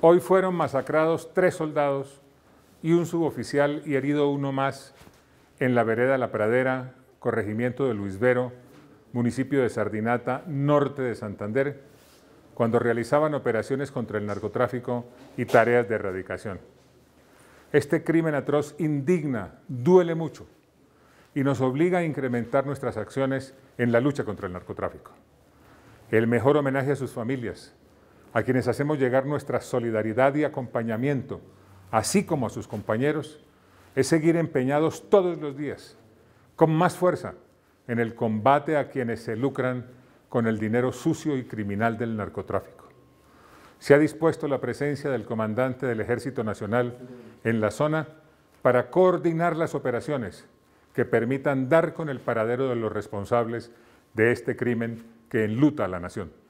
Hoy fueron masacrados tres soldados y un suboficial y herido uno más en la vereda La Pradera, corregimiento de Luis Vero, municipio de Sardinata, norte de Santander, cuando realizaban operaciones contra el narcotráfico y tareas de erradicación. Este crimen atroz indigna, duele mucho y nos obliga a incrementar nuestras acciones en la lucha contra el narcotráfico. El mejor homenaje a sus familias, a quienes hacemos llegar nuestra solidaridad y acompañamiento, así como a sus compañeros, es seguir empeñados todos los días, con más fuerza, en el combate a quienes se lucran con el dinero sucio y criminal del narcotráfico. Se ha dispuesto la presencia del comandante del Ejército Nacional en la zona para coordinar las operaciones que permitan dar con el paradero de los responsables de este crimen que enluta a la nación.